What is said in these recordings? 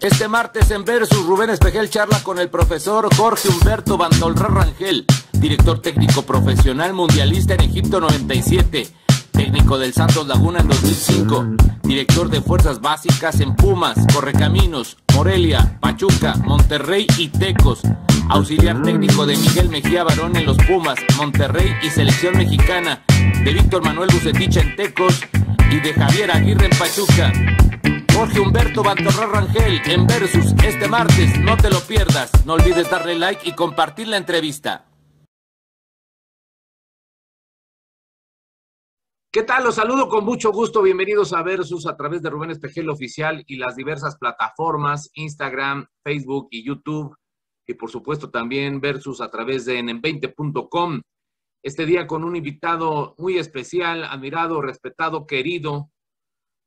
Este martes en Versus, Rubén Espejel charla con el profesor Jorge Humberto Bandolra Rangel, director técnico profesional mundialista en Egipto 97, técnico del Santos Laguna en 2005, director de fuerzas básicas en Pumas, Correcaminos, Morelia, Pachuca, Monterrey y Tecos, auxiliar técnico de Miguel Mejía Barón en los Pumas, Monterrey y selección mexicana, de Víctor Manuel Bucetich en Tecos y de Javier Aguirre en Pachuca. Jorge Humberto Bantorra Rangel en Versus este martes. No te lo pierdas. No olvides darle like y compartir la entrevista. ¿Qué tal? Los saludo con mucho gusto. Bienvenidos a Versus a través de Rubén Espejel Oficial y las diversas plataformas, Instagram, Facebook y YouTube. Y por supuesto también Versus a través de en20.com. Este día con un invitado muy especial, admirado, respetado, querido,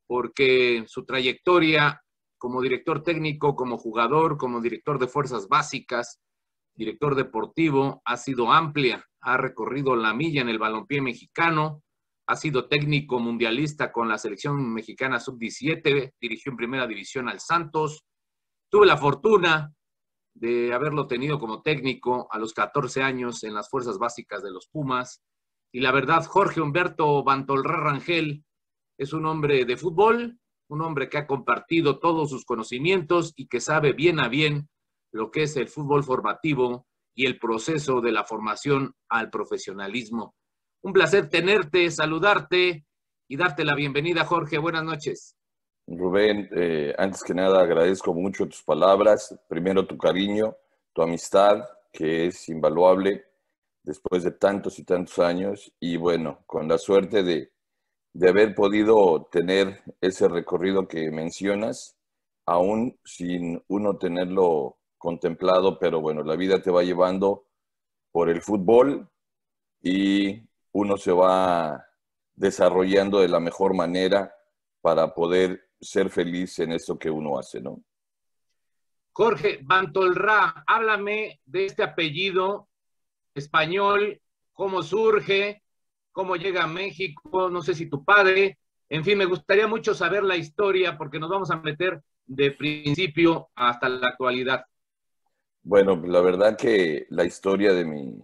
porque su trayectoria como director técnico, como jugador, como director de fuerzas básicas, director deportivo, ha sido amplia, ha recorrido la milla en el balompié mexicano, ha sido técnico mundialista con la selección mexicana sub-17, dirigió en primera división al Santos. Tuve la fortuna de haberlo tenido como técnico a los 14 años en las fuerzas básicas de los Pumas. Y la verdad, Jorge Humberto Bantolrá Rangel es un hombre de fútbol, un hombre que ha compartido todos sus conocimientos y que sabe bien a bien lo que es el fútbol formativo y el proceso de la formación al profesionalismo. Un placer tenerte, saludarte y darte la bienvenida, Jorge. Buenas noches. Rubén, eh, antes que nada agradezco mucho tus palabras, primero tu cariño, tu amistad, que es invaluable después de tantos y tantos años, y bueno, con la suerte de de haber podido tener ese recorrido que mencionas, aún sin uno tenerlo contemplado, pero bueno, la vida te va llevando por el fútbol y uno se va desarrollando de la mejor manera para poder ser feliz en eso que uno hace, ¿no? Jorge Bantolra, háblame de este apellido español, cómo surge, cómo llega a México, no sé si tu padre, en fin, me gustaría mucho saber la historia porque nos vamos a meter de principio hasta la actualidad. Bueno, la verdad que la historia de mi,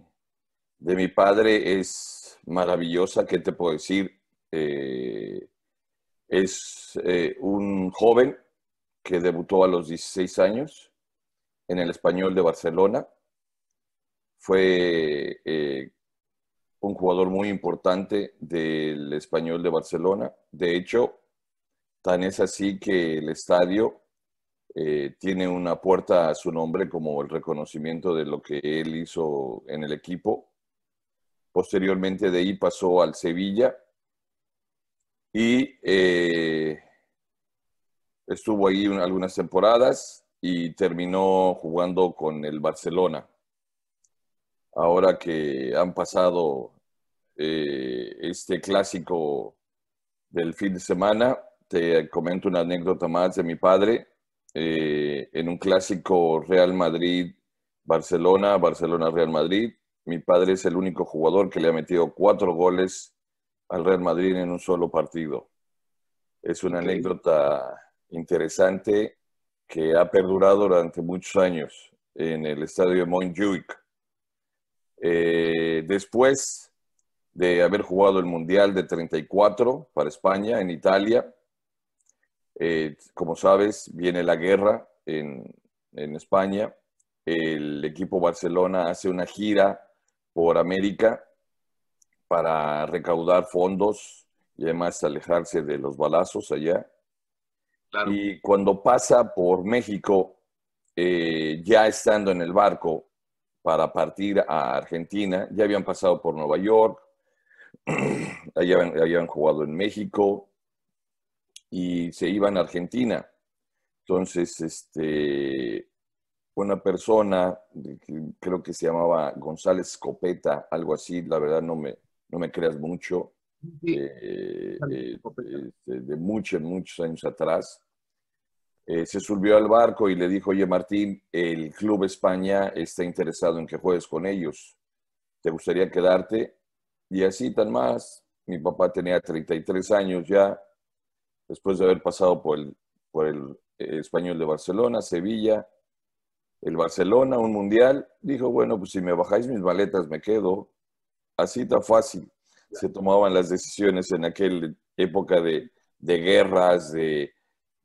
de mi padre es maravillosa, ¿qué te puedo decir? Eh, es eh, un joven que debutó a los 16 años en el español de Barcelona. Fue eh, un jugador muy importante del español de Barcelona. De hecho, tan es así que el estadio eh, tiene una puerta a su nombre como el reconocimiento de lo que él hizo en el equipo. Posteriormente de ahí pasó al Sevilla y eh, estuvo ahí algunas temporadas y terminó jugando con el Barcelona ahora que han pasado eh, este clásico del fin de semana, te comento una anécdota más de mi padre. Eh, en un clásico Real Madrid-Barcelona, Barcelona-Real Madrid, mi padre es el único jugador que le ha metido cuatro goles al Real Madrid en un solo partido. Es una anécdota interesante que ha perdurado durante muchos años en el estadio de Montjuic. Eh, después de haber jugado el Mundial de 34 para España en Italia, eh, como sabes, viene la guerra en, España. El equipo Barcelona hace una gira por América para recaudar fondos y además alejarse de los balazos allá. Y cuando pasa por México, eh, ya estando en el barco, para partir a Argentina. Ya habían pasado por Nueva York, habían, jugado en México y se iban a Argentina. Entonces, este, una persona, creo que se llamaba González Copeta, algo así, la verdad no me, no me creas mucho, eh, eh, este, de muchos, muchos años atrás, eh, se subió al barco y le dijo, oye Martín, el Club España está interesado en que juegues con ellos. ¿Te gustaría quedarte? Y así tan más. Mi papá tenía 33 años ya, después de haber pasado por el, por el eh, español de Barcelona, Sevilla, el Barcelona, un mundial. Dijo, bueno, pues si me bajáis mis maletas me quedo. Así tan fácil se tomaban las decisiones en aquella época de guerras, de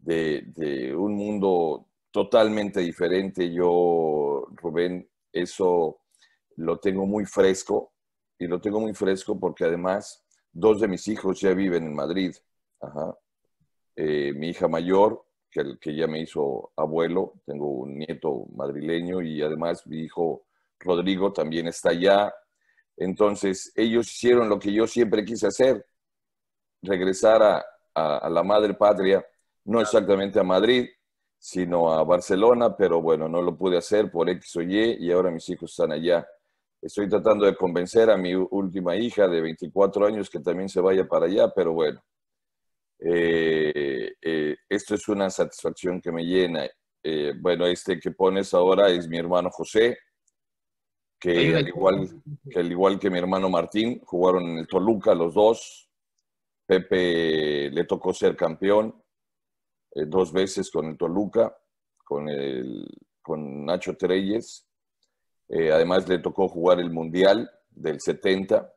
de, un mundo totalmente diferente. Yo, Rubén, eso lo tengo muy fresco y lo tengo muy fresco porque además dos de mis hijos ya viven en Madrid. Eh, mi hija mayor, que, que ya me hizo abuelo, tengo un nieto madrileño y además mi hijo Rodrigo también está allá. Entonces ellos hicieron lo que yo siempre quise hacer, regresar a la madre patria no exactamente a Madrid, sino a Barcelona, pero bueno, no lo pude hacer por X o Y y ahora mis hijos están allá. Estoy tratando de convencer a mi última hija de 24 años que también se vaya para allá, pero bueno, eh, eh, esto es una satisfacción que me llena. Eh, bueno, este que pones ahora es mi hermano José, que que al igual que mi hermano Martín, jugaron en el Toluca los dos. Pepe le tocó ser campeón eh, dos veces con el Toluca, con, el, con Nacho Treyes. Eh, además le tocó jugar el Mundial del 70,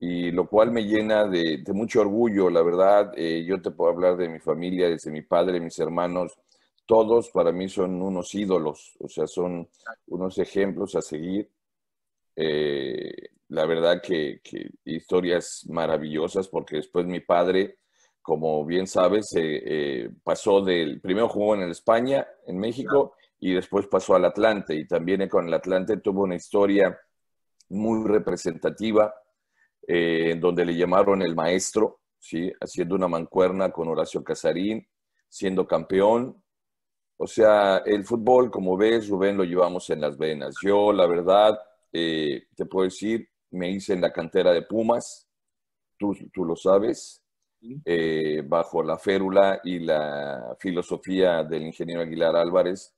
y lo cual me llena de, mucho orgullo, la verdad. Eh, yo te puedo hablar de mi familia, desde mi padre, mis hermanos. Todos para mí son unos ídolos, o sea, son unos ejemplos a seguir. la verdad que, que, historias maravillosas, porque después mi padre como bien sabes, eh, eh, pasó del, primero jugó en España, en México, y después pasó al Atlante. Y también con el Atlante tuvo una historia muy representativa, eh, en donde le llamaron el maestro, ¿sí? haciendo una mancuerna con Horacio Casarín, siendo campeón. O sea, el fútbol, como ves, Rubén, lo llevamos en las venas. Yo, la verdad, te puedo decir, me hice en la cantera de Pumas, tú, tú lo sabes. Eh, bajo la férula y la filosofía del ingeniero Aguilar Álvarez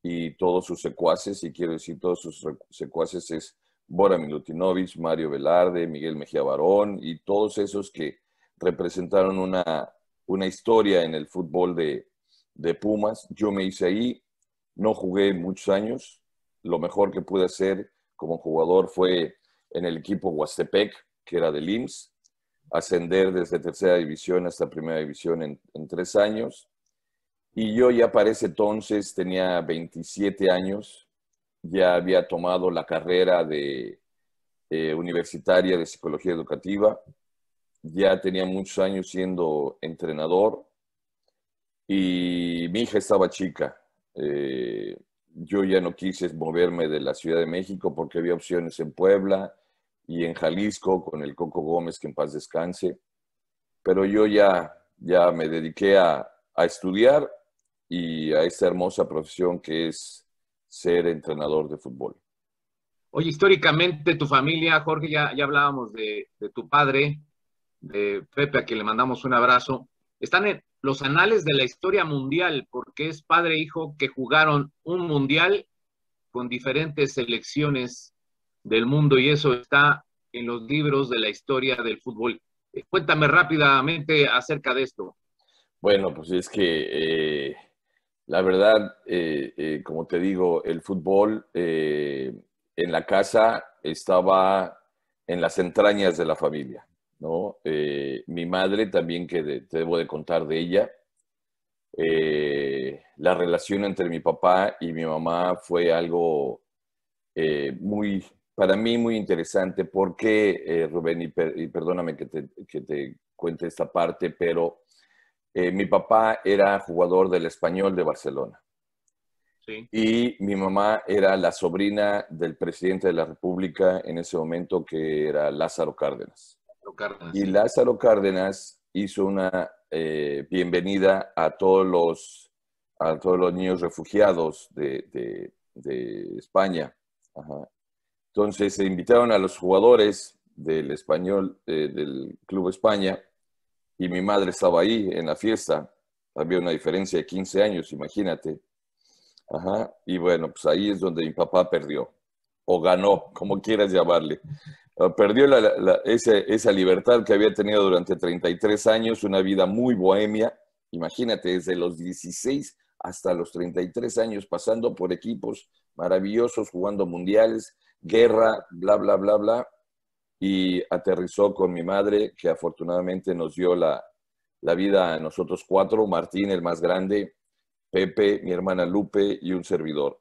y todos sus secuaces, y quiero decir todos sus secuaces es Bora Milutinovich, Mario Velarde, Miguel Mejía Barón y todos esos que representaron una, historia en el fútbol de, de Pumas. Yo me hice ahí, no jugué muchos años, lo mejor que pude hacer como jugador fue en el equipo Huastepec, que era del IMSS, ascender desde tercera división hasta primera división en, tres años. Y yo ya para ese entonces tenía 27 años, ya había tomado la carrera de eh, universitaria de psicología educativa, ya tenía muchos años siendo entrenador y mi hija estaba chica. Eh, yo ya no quise moverme de la Ciudad de México porque había opciones en Puebla, y en Jalisco con el Coco Gómez, que en paz descanse. Pero yo ya, ya me dediqué a, estudiar y a esta hermosa profesión que es ser entrenador de fútbol. Oye, históricamente tu familia, Jorge, ya, ya hablábamos de, tu padre, de Pepe, a quien le mandamos un abrazo. Están en los anales de la historia mundial, porque es padre e hijo que jugaron un mundial con diferentes selecciones del mundo y eso está en los libros de la historia del fútbol. Eh, cuéntame rápidamente acerca de esto. Bueno, pues es que eh, la verdad, eh, como te digo, el fútbol en la casa estaba en las entrañas de la familia, ¿no? mi madre también, que te debo de contar de ella, la relación entre mi papá y mi mamá fue algo muy, para mí muy interesante porque, eh, Rubén, y, perdóname que te, cuente esta parte, pero eh, mi papá era jugador del español de Barcelona. Sí. Y mi mamá era la sobrina del presidente de la República en ese momento, que era Lázaro Cárdenas. Y Lázaro Cárdenas hizo una eh, bienvenida a todos los, a todos los niños refugiados de, de España. Ajá. Entonces se invitaron a los jugadores del español, eh, del Club España, y mi madre estaba ahí en la fiesta. Había una diferencia de 15 años, imagínate. Ajá. Y bueno, pues ahí es donde mi papá perdió, o ganó, como quieras llamarle. Ah, perdió esa, esa libertad que había tenido durante 33 años, una vida muy bohemia. Imagínate, desde los 16 hasta los 33 años, pasando por equipos maravillosos, jugando mundiales, guerra, bla, bla, bla, bla, y aterrizó con mi madre, que afortunadamente nos dio la, la vida a nosotros cuatro, Martín, el más grande, Pepe, mi hermana Lupe y un servidor.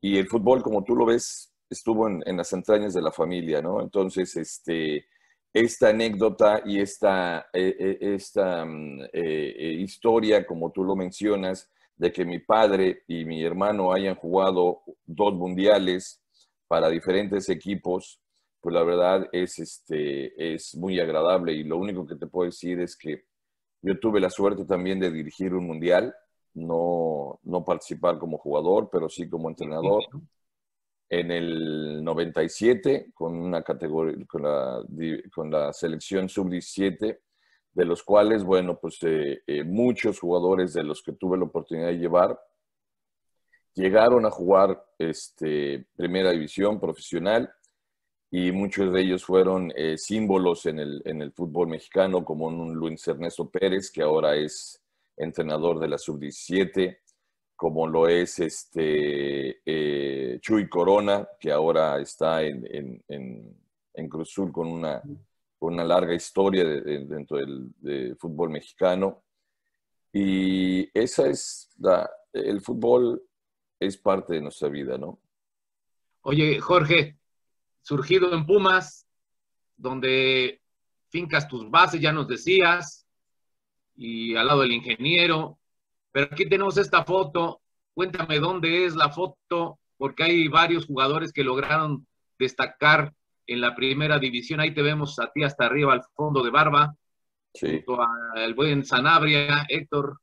Y el fútbol, como tú lo ves, estuvo en, en las entrañas de la familia, ¿no? Entonces, este, esta anécdota y esta, e, e, esta mm, e, historia, como tú lo mencionas, de que mi padre y mi hermano hayan jugado dos mundiales, para diferentes equipos, pues la verdad es, este, es muy agradable y lo único que te puedo decir es que yo tuve la suerte también de dirigir un mundial, no, no participar como jugador, pero sí como entrenador. En el 97, con una categoría, con la, con la selección sub-17, de los cuales, bueno, pues eh, eh, muchos jugadores de los que tuve la oportunidad de llevar, llegaron a jugar este, primera división profesional y muchos de ellos fueron eh, símbolos en el, fútbol mexicano, como un Luis Ernesto Pérez, que ahora es entrenador de la sub-17, como lo es este, eh, Chuy Corona, que ahora está en, en, Cruz Azul con una, larga historia dentro del fútbol mexicano. Y esa es la, el fútbol es parte de nuestra vida, ¿no? Oye, Jorge, surgido en Pumas, donde fincas tus bases, ya nos decías, y al lado del ingeniero, pero aquí tenemos esta foto, cuéntame dónde es la foto, porque hay varios jugadores que lograron destacar en la primera división, ahí te vemos a ti hasta arriba al fondo de barba, sí. junto al buen Sanabria, Héctor,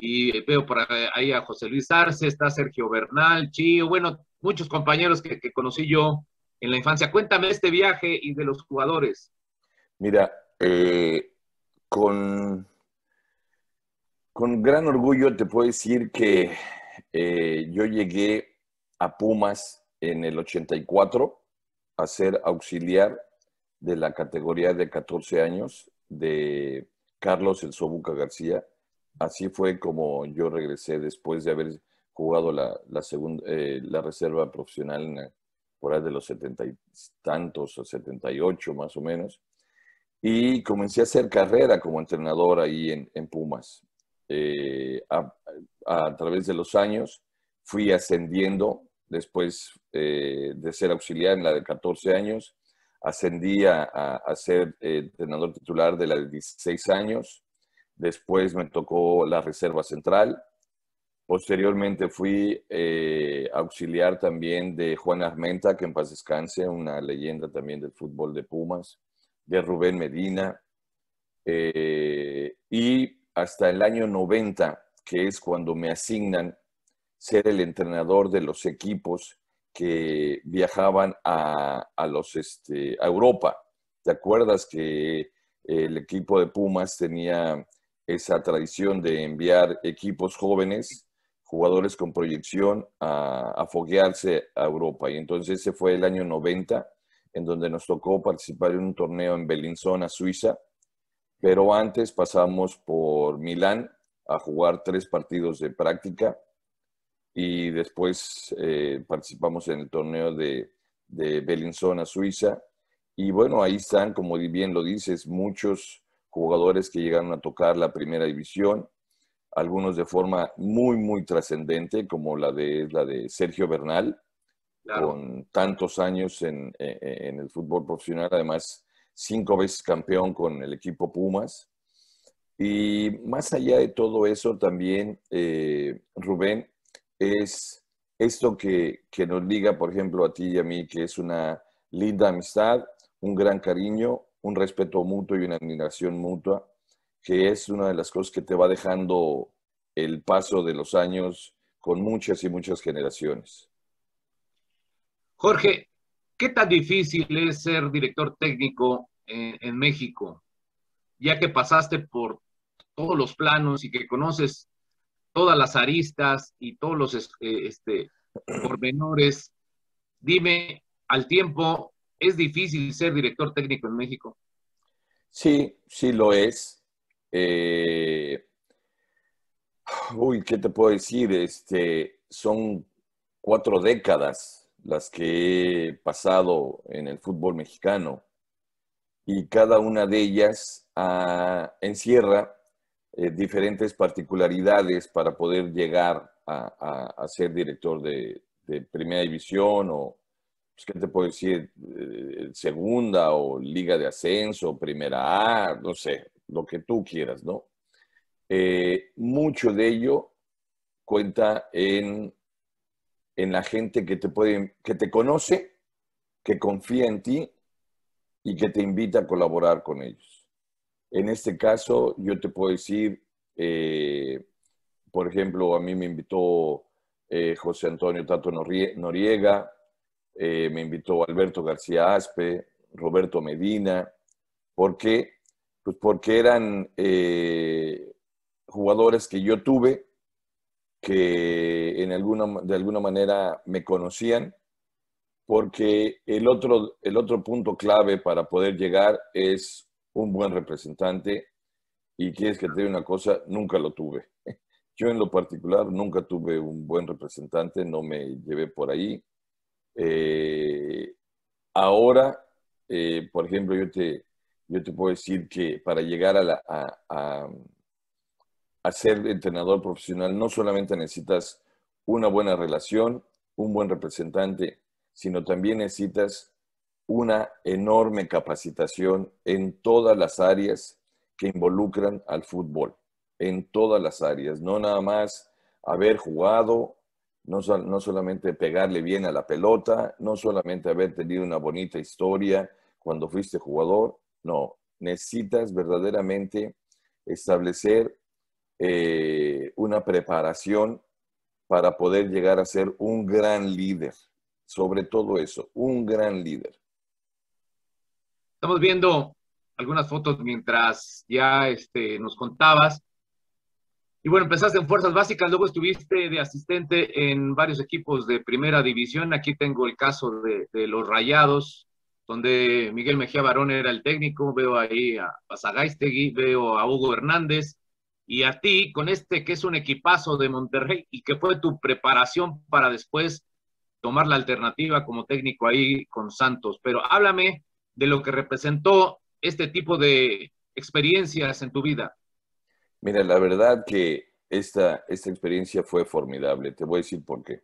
y eh, veo por ahí a José Luis Arce, está Sergio Bernal, Chío, bueno, muchos compañeros que, conocí yo en la infancia. Cuéntame este viaje y de los jugadores. Mira, eh, con, con gran orgullo te puedo decir que eh, yo llegué a Pumas en el 84 a ser auxiliar de la categoría de 14 años de Carlos El Sobuca García así fue como yo regresé después de haber jugado la, segunda, eh, la reserva profesional por ahí de los 70 y tantos, 78 más o menos. Y comencé a hacer carrera como entrenador ahí en, Pumas. Eh, a, través de los años fui ascendiendo después eh, de ser auxiliar en la de 14 años. Ascendí a, a ser entrenador titular de la de 16 años después me tocó la Reserva Central, posteriormente fui eh, auxiliar también de Juan Armenta, que en paz descanse, una leyenda también del fútbol de Pumas, de Rubén Medina, eh, y hasta el año 90, que es cuando me asignan ser el entrenador de los equipos que viajaban a, los, este, a Europa. ¿Te acuerdas que eh, el equipo de Pumas tenía esa tradición de enviar equipos jóvenes, jugadores con proyección, a, a a Europa. Y entonces ese fue el año 90, en donde nos tocó participar en un torneo en Bellinzona, Suiza. Pero antes pasamos por Milán a jugar tres partidos de práctica y después eh, participamos en el torneo de, de Bellinzona, Suiza. Y bueno, ahí están, como bien lo dices, muchos jugadores que llegaron a tocar la primera división, algunos de forma muy, muy trascendente, como la de, la de Sergio Bernal, con tantos años en, el fútbol profesional, además cinco veces campeón con el equipo Pumas. Y más allá de todo eso, también, eh, Rubén, es esto que, que nos liga, por ejemplo, a ti y a mí, que es una linda amistad, un gran cariño, un respeto mutuo y una admiración mutua, que es una de las cosas que te va dejando el paso de los años con muchas y muchas generaciones. Jorge, ¿qué tan difícil es ser director técnico en, México? Ya que pasaste por todos los planos y que conoces todas las aristas y todos los eh, este, pormenores, dime al tiempo ¿Es difícil ser director técnico en México? Sí, sí lo es. Eh, uy, ¿qué te puedo decir? Este, son cuatro décadas las que he pasado en el fútbol mexicano y cada una de ellas ah, encierra eh, diferentes particularidades para poder llegar a, ser director de primera división o, pues, ¿qué te puedo decir? Eh, segunda o Liga de Ascenso, Primera A, no sé, lo que tú quieras, ¿no? Eh, mucho de ello cuenta en, en la gente que te, puede, que te conoce, que confía en ti y que te invita a colaborar con ellos. En este caso, yo te puedo decir, eh, por ejemplo, a mí me invitó José Antonio Tato Noriega, eh, me invitó Alberto García Aspe, Roberto Medina. ¿Por qué? Pues porque eran eh, jugadores que yo tuve, que en alguna, de alguna manera me conocían, porque el otro, el otro punto clave para poder llegar es un buen representante y quieres que te diga una cosa, nunca lo tuve. Yo en lo particular nunca tuve un buen representante, no me llevé por ahí. Eh, ahora, eh, por ejemplo, yo te, yo te puedo decir que para llegar a, la, a ser entrenador profesional no solamente necesitas una buena relación, un buen representante, sino también necesitas una enorme capacitación en todas las áreas que involucran al fútbol, en todas las áreas, no nada más haber jugado no, solamente pegarle bien a la pelota, no solamente haber tenido una bonita historia cuando fuiste jugador, no, necesitas verdaderamente establecer eh, una preparación para poder llegar a ser un gran líder, sobre todo eso, un gran líder. Estamos viendo algunas fotos mientras ya este, nos contabas y bueno, empezaste en fuerzas básicas, luego estuviste de asistente en varios equipos de primera división. Aquí tengo el caso de, los Rayados, donde Miguel Mejía Barón era el técnico. Veo ahí a Zagaistegui, veo a Hugo Hernández y a ti con este que es un equipazo de Monterrey y que fue tu preparación para después tomar la alternativa como técnico ahí con Santos. Pero háblame de lo que representó este tipo de experiencias en tu vida. Mira, la verdad que esta, esta experiencia fue formidable. Te voy a decir por qué.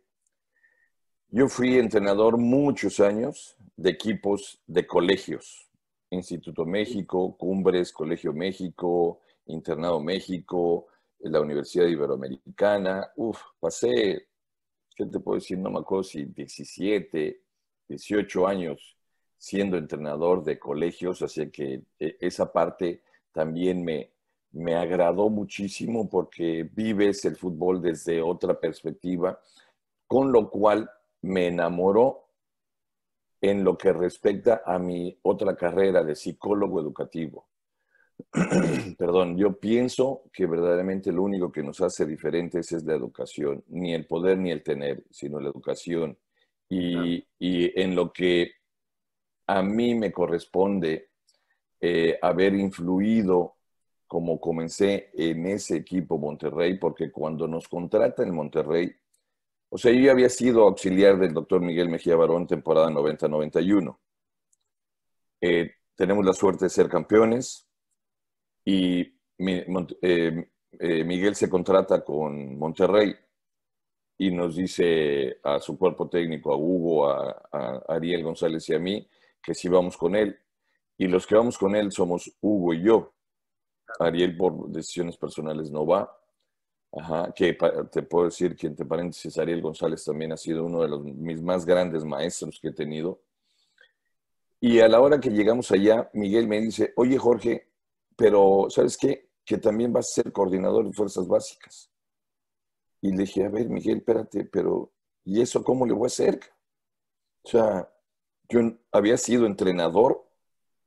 Yo fui entrenador muchos años de equipos de colegios. Instituto México, Cumbres, Colegio México, Internado México, la Universidad Iberoamericana. Uf, pasé, ¿qué te puedo decir? No me acuerdo si 17, 18 años siendo entrenador de colegios, así que eh, esa parte también me, me agradó muchísimo porque vives el fútbol desde otra perspectiva, con lo cual me enamoró en lo que respecta a mi otra carrera de psicólogo educativo. Perdón, yo pienso que verdaderamente lo único que nos hace diferentes es la educación, ni el poder ni el tener, sino la educación. Y, en lo que a mí me corresponde eh, haber influido como comencé en ese equipo Monterrey, porque cuando nos contrata en Monterrey, o sea, yo ya había sido auxiliar del doctor Miguel Mejía Barón temporada 90-91. Eh, tenemos la suerte de ser campeones y eh, eh, Miguel se contrata con Monterrey y nos dice a su cuerpo técnico, a Hugo, a, Ariel González y a mí, que si vamos con él. Y los que vamos con él somos Hugo y yo. Ariel por decisiones personales no va. Ajá, que te puedo decir que entre paréntesis Ariel González también ha sido uno de los, mis más grandes maestros que he tenido. Y a la hora que llegamos allá, Miguel me dice, oye Jorge, pero ¿sabes qué? Que también vas a ser coordinador de fuerzas básicas. Y le dije, a ver, Miguel, espérate, pero ¿y eso cómo le voy a hacer? O sea, yo había sido entrenador,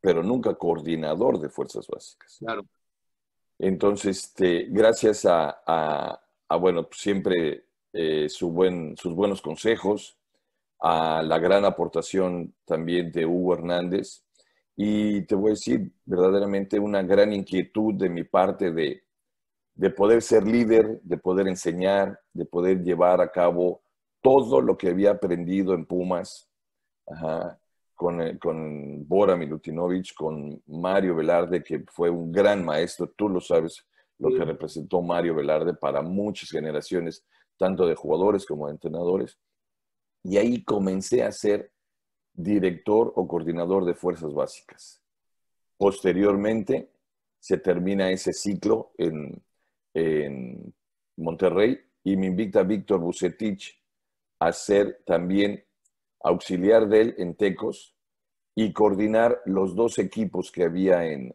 pero nunca coordinador de fuerzas básicas. Claro. Entonces, este, gracias a, bueno, pues siempre eh, sus buenos consejos, a la gran aportación también de Hugo Hernández. Y te voy a decir, verdaderamente, una gran inquietud de mi parte de, poder ser líder, de poder enseñar, de poder llevar a cabo todo lo que había aprendido en Pumas, con, eh, con Bora Milutinovic, con Mario Velarde, que fue un gran maestro, tú lo sabes, lo que representó Mario Velarde para muchas generaciones, tanto de jugadores como de entrenadores. Y ahí comencé a ser director o coordinador de fuerzas básicas. Posteriormente se termina ese ciclo en, en Monterrey y me invita Víctor Bucetich a ser también auxiliar de él en Tecos y coordinar los dos equipos que había en,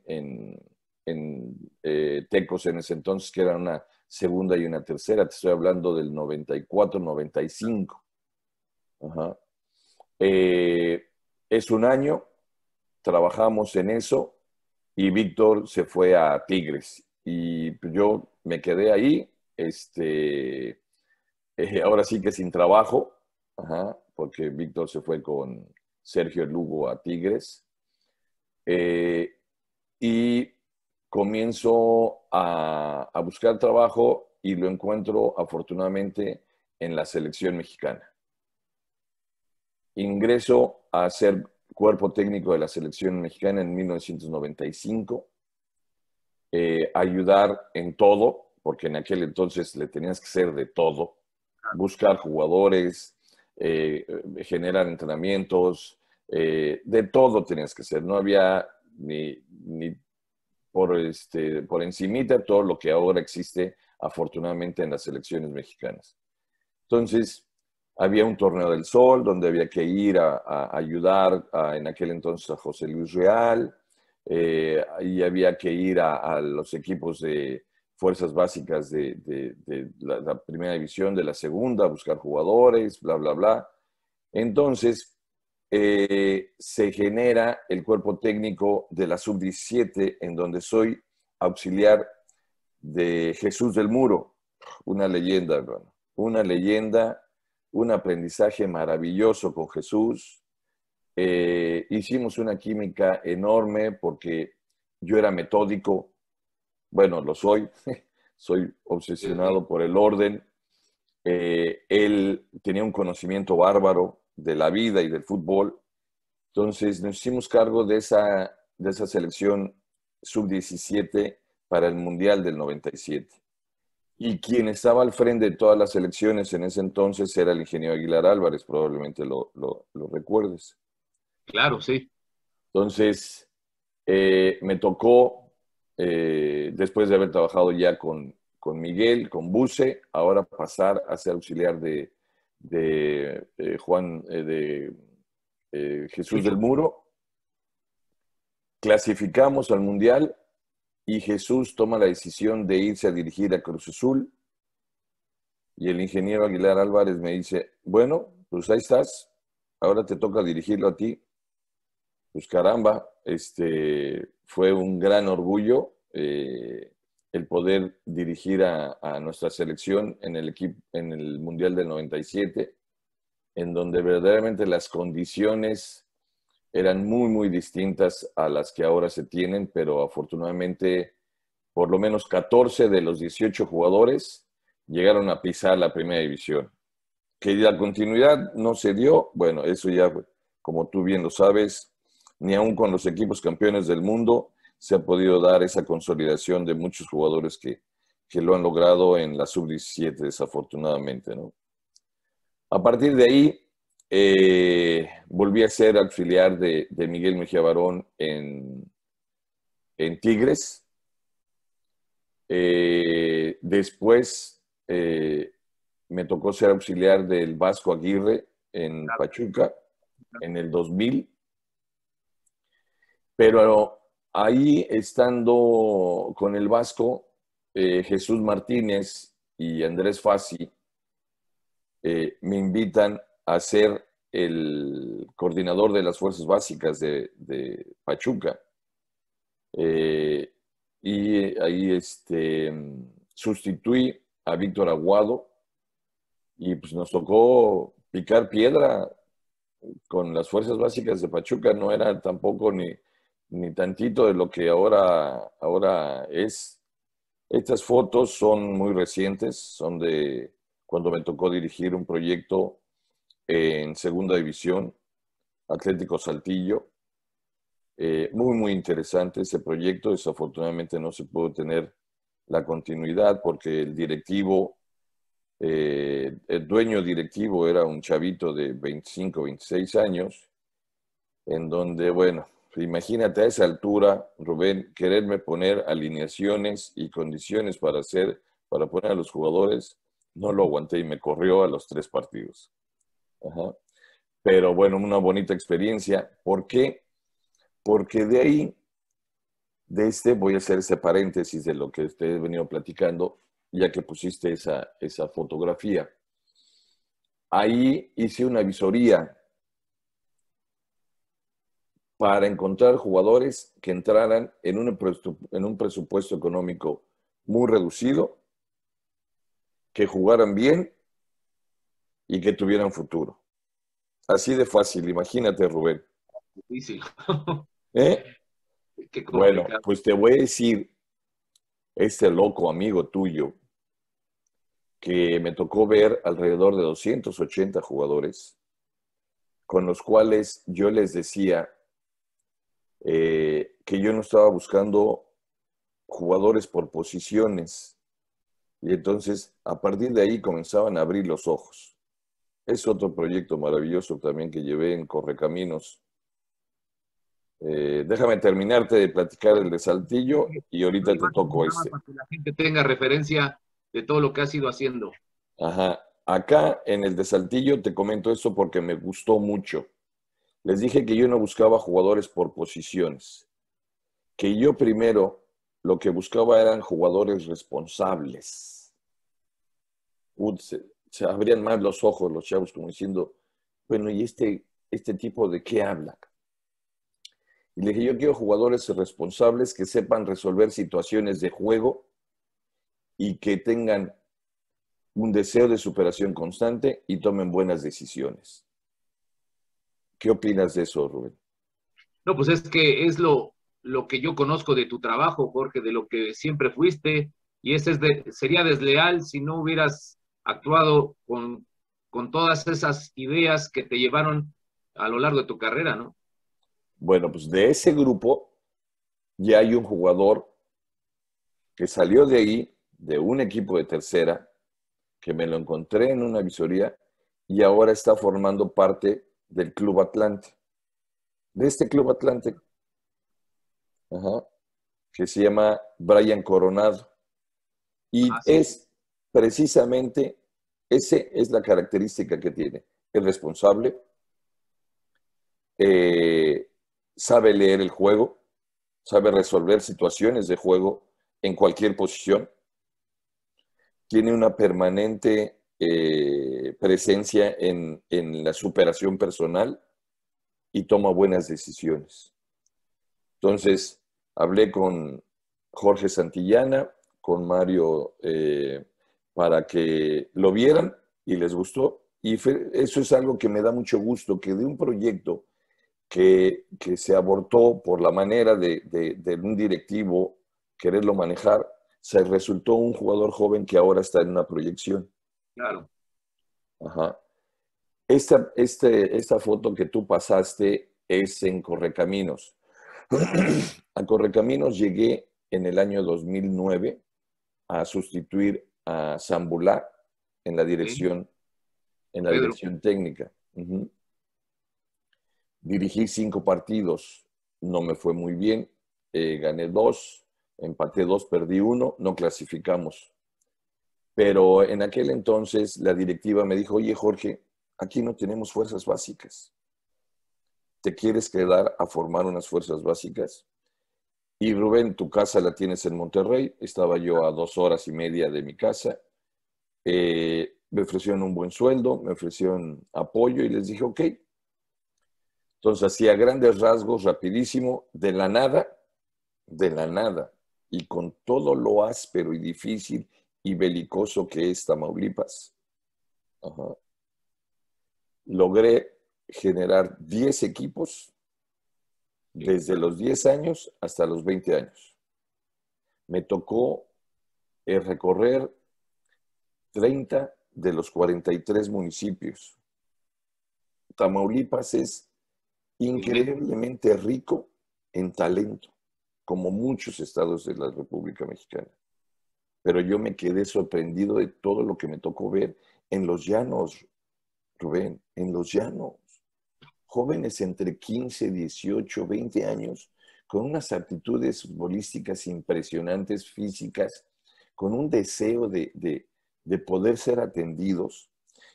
en, eh, Tecos en ese entonces, que eran una segunda y una tercera. Te estoy hablando del 94, 95. Eh, es un año, trabajamos en eso y Víctor se fue a Tigres y yo me quedé ahí, este, ahora sí que sin trabajo, ajá, porque Víctor se fue con Sergio Lugo a Tigres. Eh, y comienzo a, buscar trabajo y lo encuentro afortunadamente en la selección mexicana. Ingreso a ser cuerpo técnico de la selección mexicana en 1995, eh, ayudar en todo, porque en aquel entonces le tenías que ser de todo, buscar jugadores, eh, eh generar entrenamientos, eh, de todo tenías que hacer. No había ni, por, este, por encimita todo lo que ahora existe, afortunadamente, en las selecciones mexicanas. Entonces, había un torneo del sol donde había que ir a, ayudar en aquel entonces a José Luis Real, y eh, había que ir a los equipos de, fuerzas básicas de, la, primera división, de la segunda, buscar jugadores, bla, bla, bla. Entonces, eh, se genera el cuerpo técnico de la sub-17, en donde soy auxiliar de Jesús del Muro, una leyenda, una leyenda, un aprendizaje maravilloso con Jesús. Eh, hicimos una química enorme porque yo era metódico, bueno, lo soy, soy obsesionado por el orden. Eh, él tenía un conocimiento bárbaro de la vida y del fútbol. Entonces nos hicimos cargo de esa, de esa selección sub-17 para el Mundial del 97. Y quien estaba al frente de todas las selecciones en ese entonces era el ingeniero Aguilar Álvarez, probablemente lo, recuerdes. Claro, sí. Entonces, eh, me tocó eh, después de haber trabajado ya con, Miguel, con Buse, ahora pasar a ser auxiliar de, eh, Juan, eh, de Jesús del Muro. Clasificamos al Mundial y Jesús toma la decisión de irse a dirigir a Cruz Azul. Y el ingeniero Aguilar Álvarez me dice, bueno, pues ahí estás, ahora te toca dirigirlo a ti pues caramba, este, fue un gran orgullo eh, el poder dirigir a, nuestra selección en el, en el Mundial del 97, en donde verdaderamente las condiciones eran muy, muy distintas a las que ahora se tienen, pero afortunadamente por lo menos 14 de los 18 jugadores llegaron a pisar la primera división. Que la continuidad no se dio, bueno, eso ya, como tú bien lo sabes, ni aun con los equipos campeones del mundo se ha podido dar esa consolidación de muchos jugadores que, lo han logrado en la sub-17, desafortunadamente. A partir de ahí, eh, volví a ser auxiliar de, Miguel Mejía Barón en, en Tigres. Eh, después eh, me tocó ser auxiliar del Vasco Aguirre en Pachuca en el 2000. Pero ahí estando con el Vasco, eh, Jesús Martínez y Andrés Fassi eh, me invitan a ser el coordinador de las fuerzas básicas de, Pachuca. Eh, y ahí este, sustituí a Víctor Aguado y pues nos tocó picar piedra con las fuerzas básicas de Pachuca. No era tampoco ni, ni tantito de lo que ahora, ahora es. Estas fotos son muy recientes, son de cuando me tocó dirigir un proyecto en segunda división, Atlético Saltillo. Eh, muy, muy interesante ese proyecto. Desafortunadamente no se pudo tener la continuidad porque el directivo, eh, el dueño directivo era un chavito de 25, 26 años, en donde, bueno, Imagínate a esa altura, Rubén, quererme poner alineaciones y condiciones para hacer, para poner a los jugadores, no lo aguanté y me corrió a los tres partidos. Pero bueno, una bonita experiencia. ¿Por qué? Porque de ahí, de este, voy a hacer ese paréntesis de lo que ustedes venido platicando, ya que pusiste esa, esa fotografía. Ahí hice una visoría para encontrar jugadores que entraran en, en un presupuesto económico muy reducido, que jugaran bien y que tuvieran futuro. Así de fácil, imagínate, Rubén. Difícil. ¿Eh? bueno, pues te voy a decir, este loco amigo tuyo, que me tocó ver alrededor de 280 jugadores, con los cuales yo les decía, eh, que yo no estaba buscando jugadores por posiciones. Y entonces, a partir de ahí comenzaban a abrir los ojos. Es otro proyecto maravilloso también que llevé en Correcaminos. Eh, déjame terminarte de platicar el de Saltillo y ahorita te toco este. Para que la gente tenga referencia de todo lo que has ido haciendo. Ajá. Acá en el de Saltillo te comento esto porque me gustó mucho. Les dije que yo no buscaba jugadores por posiciones, que yo primero lo que buscaba eran jugadores responsables. se, abrían más los ojos los chavos como diciendo, bueno, ¿y este, este tipo de qué habla? Y le dije, yo quiero jugadores responsables que sepan resolver situaciones de juego y que tengan un deseo de superación constante y tomen buenas decisiones. ¿Qué opinas de eso, Rubén? No, pues es que es lo, lo que yo conozco de tu trabajo, Jorge, de lo que siempre fuiste, y ese sería desleal si no hubieras actuado con, con todas esas ideas que te llevaron a lo largo de tu carrera, ¿no? Bueno, pues de ese grupo ya hay un jugador que salió de ahí, de un equipo de tercera, que me lo encontré en una visoría y ahora está formando parte del Club Atlante, de este Club Atlante, que se llama Brian Coronado. Y ah, es precisamente, esa es la característica que tiene. Es responsable, eh, sabe leer el juego, sabe resolver situaciones de juego en cualquier posición, tiene una permanente eh, presencia en, la superación personal y toma buenas decisiones. Entonces, hablé con Jorge Santillana, con Mario, eh, para que lo vieran y les gustó. Y eso es algo que me da mucho gusto, que de un proyecto que, se abortó por la manera de, un directivo quererlo manejar, se resultó un jugador joven que ahora está en una proyección. Claro. Ajá. Este, esta, foto que tú pasaste es en Correcaminos. a Correcaminos llegué en el año 2009 a sustituir a Zambulá en la dirección, en la dirección técnica. Dirigí cinco partidos, no me fue muy bien, eh, gané dos, empaté dos, perdí uno, no clasificamos. Pero en aquel entonces la directiva me dijo, oye Jorge, aquí no tenemos fuerzas básicas. ¿Te quieres quedar a formar unas fuerzas básicas? Y Rubén, tu casa la tienes en Monterrey, estaba yo a dos horas y media de mi casa. Eh, me ofrecieron un buen sueldo, me ofrecieron apoyo y les dije, ok. Entonces, hacía grandes rasgos, rapidísimo, de la nada, de la nada, y con todo lo áspero y difícil y belicoso que es Tamaulipas, logré generar 10 equipos desde los 10 años hasta los 20 años. Me tocó eh, recorrer 30 de los 43 municipios. Tamaulipas es increíblemente rico en talento, como muchos estados de la República Mexicana pero yo me quedé sorprendido de todo lo que me tocó ver en los llanos, Rubén, en los llanos. Jóvenes entre 15, 18, 20 años, con unas actitudes futbolísticas impresionantes, físicas, con un deseo de, poder ser atendidos.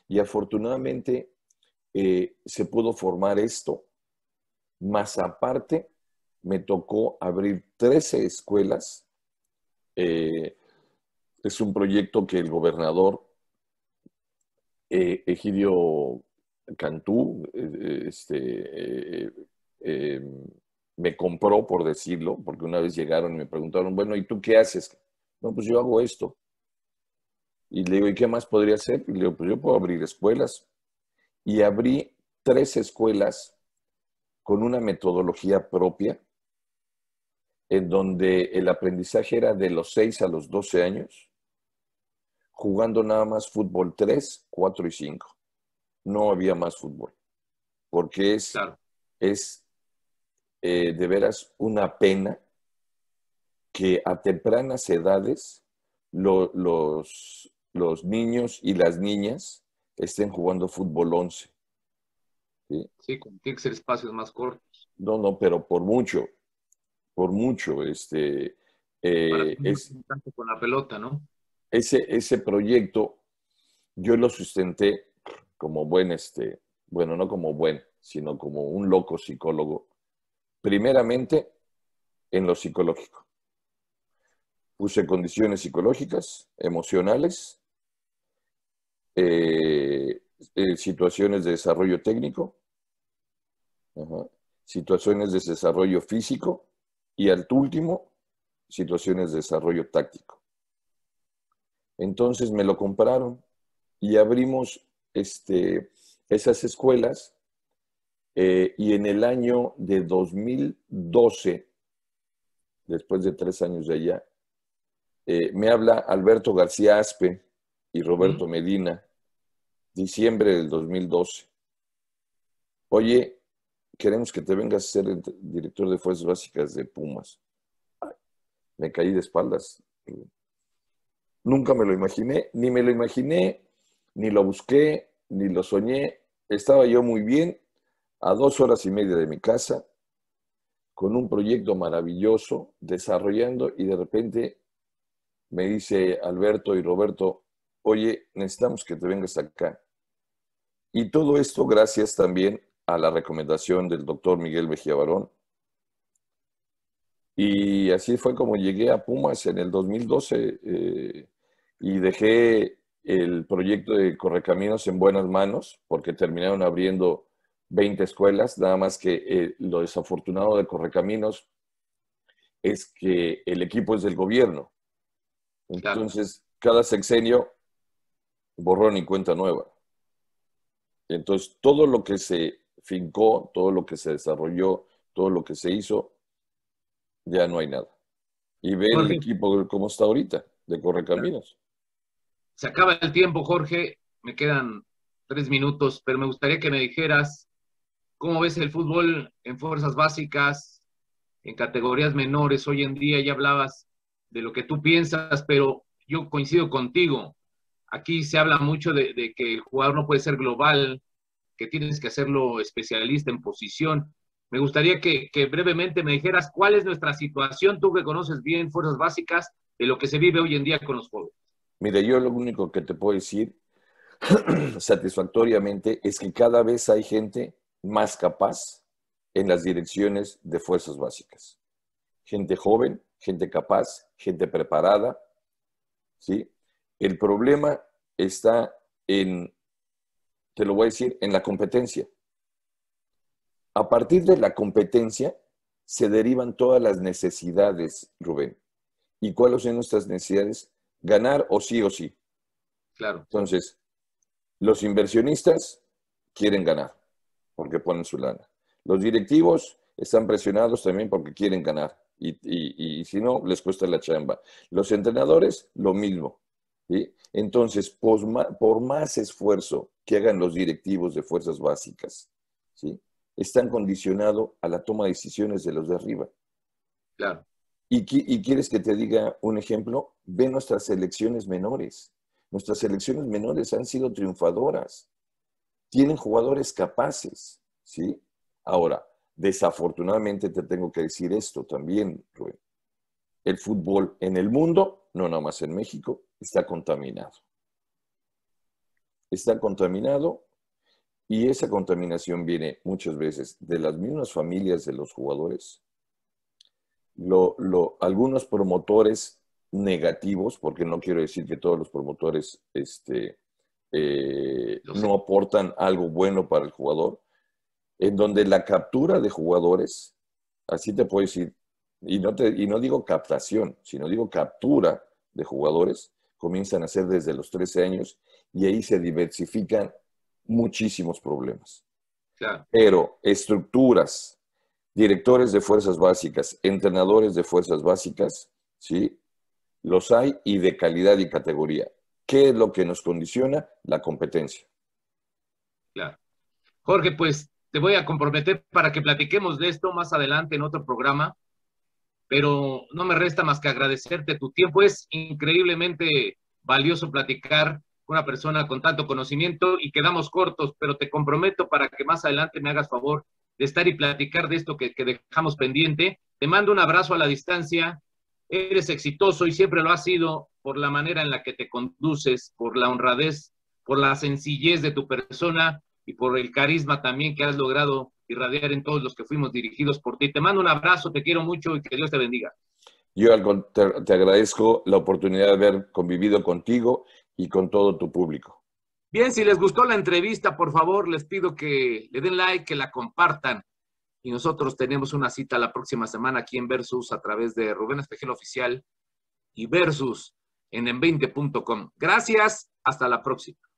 Y afortunadamente eh, se pudo formar esto. Más aparte, me tocó abrir 13 escuelas eh, es un proyecto que el gobernador eh, Egidio Cantú eh, este, eh, me compró, por decirlo, porque una vez llegaron y me preguntaron, bueno, ¿y tú qué haces? No, pues yo hago esto. Y le digo, ¿y qué más podría hacer? Y le digo, pues yo puedo abrir escuelas. Y abrí tres escuelas con una metodología propia, en donde el aprendizaje era de los 6 a los 12 años jugando nada más fútbol 3, 4 y 5. No había más fútbol, porque es, es eh, de veras una pena que a tempranas edades los, los niños y las niñas estén jugando fútbol 11. ¿sí? con tiene espacios más cortos. No, no, pero por mucho, por mucho, este... Eh, es, con la pelota, ¿no? ese, proyecto yo lo sustenté como buen, este, bueno, no como buen, sino como un loco psicólogo, primeramente en lo psicológico. Puse condiciones psicológicas, emocionales, eh, eh, situaciones de desarrollo técnico, situaciones de desarrollo físico y al último, situaciones de desarrollo táctico. Entonces me lo compraron y abrimos este, esas escuelas eh, y en el año de 2012, después de tres años de allá, eh, me habla Alberto García Aspe y Roberto Medina, diciembre del 2012. Oye, queremos que te vengas a ser el director de Fuerzas Básicas de Pumas. me caí de espaldas Nunca me lo imaginé, ni me lo imaginé, ni lo busqué, ni lo soñé. Estaba yo muy bien, a dos horas y media de mi casa, con un proyecto maravilloso, desarrollando y de repente me dice Alberto y Roberto, oye, necesitamos que te vengas acá. Y todo esto gracias también a la recomendación del doctor Miguel Mejía Barón. Y así fue como llegué a Pumas en el 2012 y dejé el proyecto de Correcaminos en buenas manos porque terminaron abriendo 20 escuelas, nada más que eh, lo desafortunado de Correcaminos es que el equipo es del gobierno. Entonces, cada sexenio, borrón y cuenta nueva. Entonces, todo lo que se fincó, todo lo que se desarrolló, todo lo que se hizo, ya no hay nada. Y ve el equipo como está ahorita, de Correcaminos. Se acaba el tiempo, Jorge. Me quedan tres minutos, pero me gustaría que me dijeras cómo ves el fútbol en fuerzas básicas, en categorías menores. Hoy en día ya hablabas de lo que tú piensas, pero yo coincido contigo. Aquí se habla mucho de, que el jugador no puede ser global, que tienes que hacerlo especialista en posición. Me gustaría que, brevemente me dijeras cuál es nuestra situación, tú que conoces bien fuerzas básicas, de lo que se vive hoy en día con los juegos. Mira, yo lo único que te puedo decir satisfactoriamente es que cada vez hay gente más capaz en las direcciones de fuerzas básicas. Gente joven, gente capaz, gente preparada. ¿sí? El problema está en, te lo voy a decir, en la competencia. A partir de la competencia se derivan todas las necesidades, Rubén. ¿Y cuáles son nuestras necesidades? ganar o sí o sí. Claro. Entonces, los inversionistas quieren ganar porque ponen su lana. Los directivos están presionados también porque quieren ganar y, si no, les cuesta la chamba. Los entrenadores, lo mismo. Entonces, por más, esfuerzo que hagan los directivos de fuerzas básicas, ¿sí? están condicionados a la toma de decisiones de los de arriba. Claro. Y, quieres que te diga un ejemplo, ve nuestras selecciones menores. Nuestras selecciones menores han sido triunfadoras. Tienen jugadores capaces, ¿sí? Ahora, desafortunadamente te tengo que decir esto también, Rubén. El fútbol en el mundo, no nada en México, está contaminado. Está contaminado y esa contaminación viene muchas veces de las mismas familias de los jugadores, lo, algunos promotores negativos, porque no quiero decir que todos los promotores este, eh, no aportan algo bueno para el jugador, en donde la captura de jugadores, así te puedo decir, y no, te, y no digo captación, sino digo captura de jugadores, comienzan a ser desde los 13 años y ahí se diversifican muchísimos problemas. Pero estructuras directores de fuerzas básicas, entrenadores de fuerzas básicas, ¿sí? Los hay y de calidad y categoría. ¿Qué es lo que nos condiciona? La competencia. Claro. Jorge, pues te voy a comprometer para que platiquemos de esto más adelante en otro programa, pero no me resta más que agradecerte tu tiempo. Es increíblemente valioso platicar con una persona con tanto conocimiento y quedamos cortos, pero te comprometo para que más adelante me hagas favor de estar y platicar de esto que, dejamos pendiente. Te mando un abrazo a la distancia. Eres exitoso y siempre lo has sido por la manera en la que te conduces, por la honradez, por la sencillez de tu persona y por el carisma también que has logrado irradiar en todos los que fuimos dirigidos por ti. Te mando un abrazo, te quiero mucho y que Dios te bendiga. Yo te agradezco la oportunidad de haber convivido contigo y con todo tu público. Bien, si les gustó la entrevista, por favor, les pido que le den like, que la compartan. Y nosotros tenemos una cita la próxima semana aquí en Versus a través de Rubén Espejel Oficial y Versus en en20.com. Gracias, hasta la próxima.